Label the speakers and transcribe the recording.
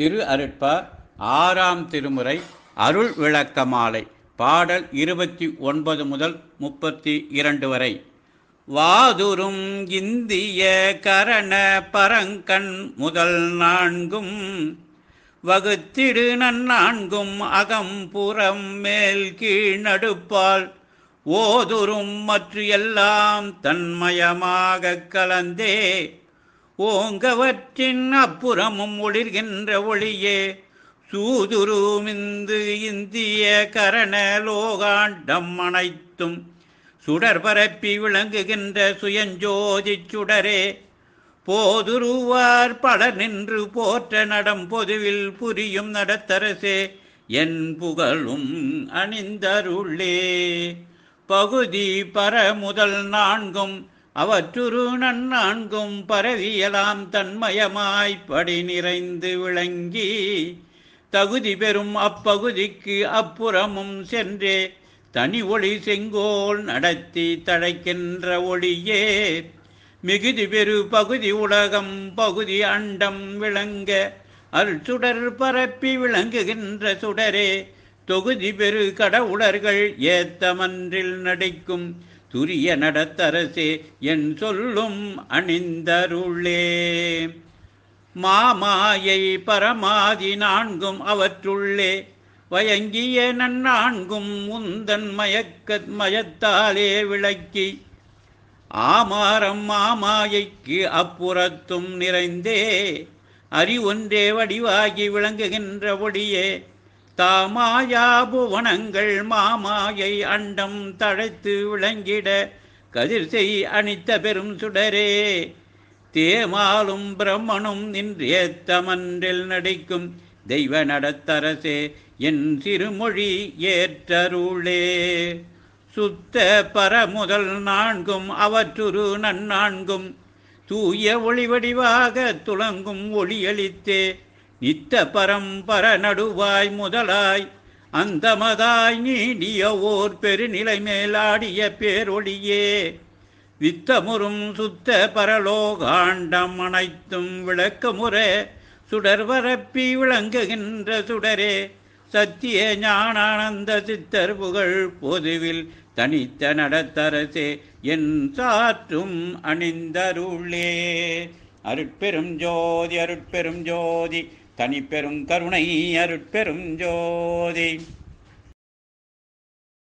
Speaker 1: திரு அருட்பா ஆறாம் திருமுறை அருள் விளக்க மாலை பாடல் இருபத்தி ஒன்பது முதல் முப்பத்தி இரண்டு வரை வாதுரும் இந்திய கரண பரங்கண் முதல் நான்கும் வகுத்திரு நன்னான்கும் புறம் மேல் கீழ் நடுப்பால் ஓதுரும் மற்ற எல்லாம் தன்மயமாக கலந்தே ஓங்கவற்றின் அப்புறமும் ஒளிர்கின்ற ஒளியே சூதுருமிந்து இந்திய கரண லோகாண்டம் அனைத்தும் சுடர் பரப்பி விளங்குகின்ற சுயஞ்சோதி சுடரே போதுருவார் பல நின்று போற்ற நடம் பொதுவில் புரியும் நடத்தரசே என் புகழும் அணிந்தருளே பகுதி முதல் நான்கும் அவற்றுரு நன்னான்கும் பரவியலாம் தன்மயமாய்ப்படி நிறைந்து விளங்கி தகுதி பெறும் அப்பகுதிக்கு அப்புறமும் சென்றே தனி ஒளி செங்கோல் நடத்தி தழைக்கின்ற ஒளியே மிகுதி பெரு பகுதி உலகம் பகுதி அண்டம் விளங்க அல் சுடர் பரப்பி விளங்குகின்ற சுடரே தொகுதி பெரு கடவுளர்கள் ஏத்தமன்றில் நடிக்கும் துரிய நடத்தரசே என் சொல்லும் அணிந்தருளே மாமாயை பரமாதி நான்கும் அவற்றுள்ளே வயங்கிய நன்னான்கும் முந்தன் மயக்க மயத்தாலே விளக்கி ஆமாரம் மாமாயைக்கு அப்புறத்தும் நிறைந்தே அறிவொன்றே வடிவாகி விளங்குகின்ற ஒடியே தாமாயா புவனங்கள் மாமாயை அண்டம் தழைத்து விளங்கிட கதிர் செய் அணித்த பெரும் சுடரே தேமாலும் பிரம்மனும் நின்றிய தமன்றில் நடிக்கும் தெய்வ நடத்தரசே என் சிறுமொழி ஏற்றருளே சுத்த பரமுதல் நான்கும் அவற்றுரு நன்னான்கும் தூய ஒளிவடிவாக துளங்கும் ஒளியளித்தே இத்த பரம்பர நடுவாய் முதலாய் அந்தமதாய் நீடிய ஓர் பெருநிலை மேலாடிய பேரொழியே வித்தமுறும் சுத்த பரலோகாண்டம் அனைத்தும் முறை சுடர் வரப்பி விளங்குகின்ற சுடரே சத்திய ஞானானந்த சித்தர் புகழ் பொதுவில் தனித்த நடத்தரசே என் சாற்றும் அணிந்தருளே அருட்பெரும் ஜோதி அருட்பெரும் ஜோதி தனிப்பெரும் கருணை அருட்பெரும் ஜோதி